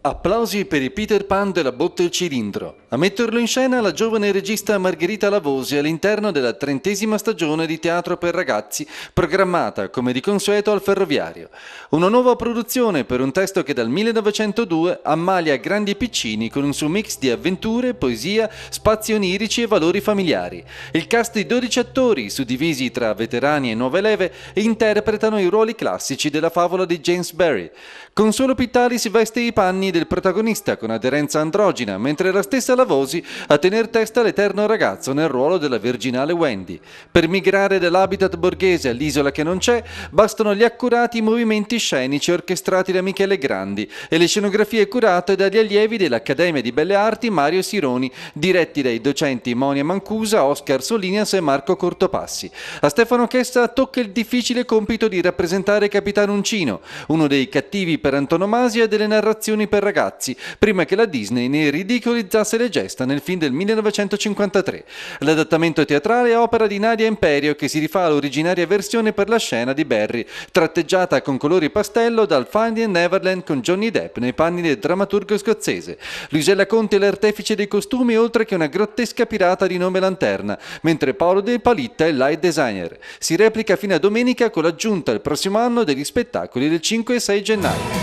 Applausi per i Peter Pan della botte il cilindro. A metterlo in scena la giovane regista Margherita Lavosi all'interno della trentesima stagione di teatro per ragazzi, programmata come di consueto al ferroviario. Una nuova produzione per un testo che dal 1902 ammalia grandi e piccini con un suo mix di avventure, poesia, spazi onirici e valori familiari. Il cast di 12 attori, suddivisi tra veterani e nuove leve, interpretano i ruoli classici della favola di James Barry. Con Pittali si veste i panni compagni del protagonista con aderenza androgina, mentre la stessa Lavosi a tener testa l'eterno ragazzo nel ruolo della virginale Wendy. Per migrare dall'habitat borghese all'isola che non c'è, bastano gli accurati movimenti scenici orchestrati da Michele Grandi e le scenografie curate dagli allievi dell'Accademia di Belle Arti Mario Sironi, diretti dai docenti Monia Mancusa, Oscar Solinas e Marco Cortopassi. A Stefano Chessa tocca il difficile compito di rappresentare Capitano Uncino, uno dei cattivi per antonomasia delle narrazioni per per ragazzi, prima che la Disney ne ridicolizzasse le gesta nel film del 1953. L'adattamento teatrale è opera di Nadia Imperio che si rifà all'originaria versione per la scena di Barry, tratteggiata con colori pastello dal Finding Neverland con Johnny Depp nei panni del drammaturgo scozzese. Luisella Conte è l'artefice dei costumi oltre che una grottesca pirata di nome Lanterna, mentre Paolo De Palitta è light designer. Si replica fino a domenica con l'aggiunta il prossimo anno degli spettacoli del 5 e 6 gennaio.